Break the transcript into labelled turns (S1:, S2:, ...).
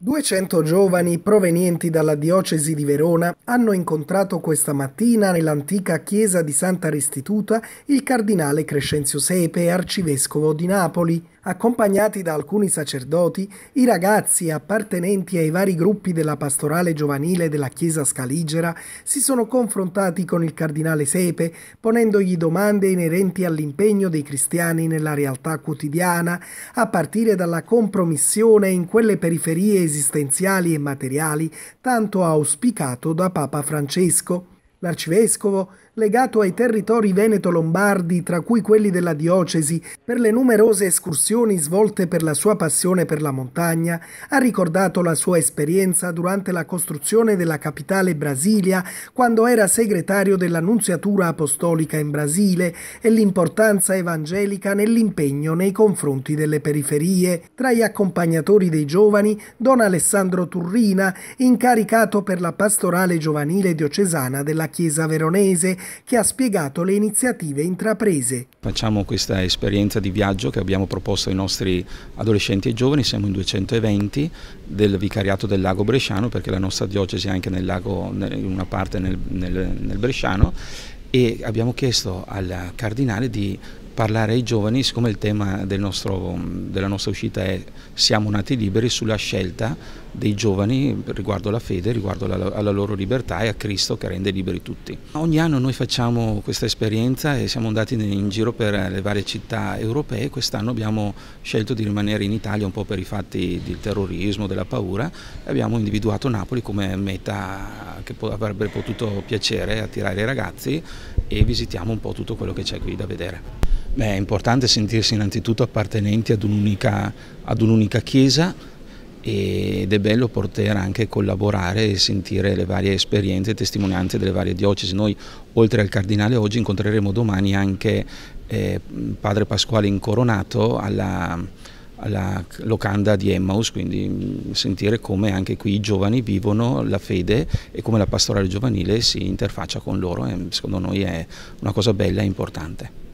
S1: 200 giovani provenienti dalla diocesi di Verona hanno incontrato questa mattina nell'antica chiesa di Santa Restituta il cardinale Crescenzio Sepe, arcivescovo di Napoli. Accompagnati da alcuni sacerdoti, i ragazzi appartenenti ai vari gruppi della pastorale giovanile della chiesa scaligera si sono confrontati con il cardinale Sepe, ponendogli domande inerenti all'impegno dei cristiani nella realtà quotidiana, a partire dalla compromissione in quelle periferie esistenziali e materiali tanto auspicato da Papa Francesco. L'arcivescovo, legato ai territori veneto-lombardi, tra cui quelli della diocesi, per le numerose escursioni svolte per la sua passione per la montagna, ha ricordato la sua esperienza durante la costruzione della capitale Brasilia, quando era segretario dell'Annunziatura Apostolica in Brasile, e l'importanza evangelica nell'impegno nei confronti delle periferie. Tra gli accompagnatori dei giovani, don Alessandro Turrina, incaricato per la pastorale giovanile diocesana della Chiesa veronese che ha spiegato le iniziative intraprese.
S2: Facciamo questa esperienza di viaggio che abbiamo proposto ai nostri adolescenti e giovani, siamo in 220 del vicariato del lago bresciano perché la nostra diocesi è anche nel lago, in una parte nel, nel, nel bresciano e abbiamo chiesto al cardinale di parlare ai giovani, siccome il tema del nostro, della nostra uscita è siamo nati liberi, sulla scelta dei giovani riguardo alla fede, riguardo alla, alla, loro libertà e a Cristo che rende liberi tutti. Ogni anno noi facciamo questa esperienza e siamo andati in giro per le varie città europee, quest'anno abbiamo scelto di rimanere in Italia un po' per i fatti del terrorismo, della paura e abbiamo individuato Napoli come meta che avrebbe potuto piacere attirare i ragazzi e visitiamo un po' tutto quello che c'è qui da vedere. Beh, è importante sentirsi innanzitutto appartenenti ad un'unica un chiesa ed è bello poter anche collaborare e sentire le varie esperienze e testimonianze delle varie diocesi. Noi oltre al cardinale oggi incontreremo domani anche eh, padre Pasquale Incoronato alla, alla locanda di Emmaus, quindi mm, sentire come anche qui i giovani vivono la fede e come la pastorale giovanile si interfaccia con loro, e secondo noi è una cosa bella e importante.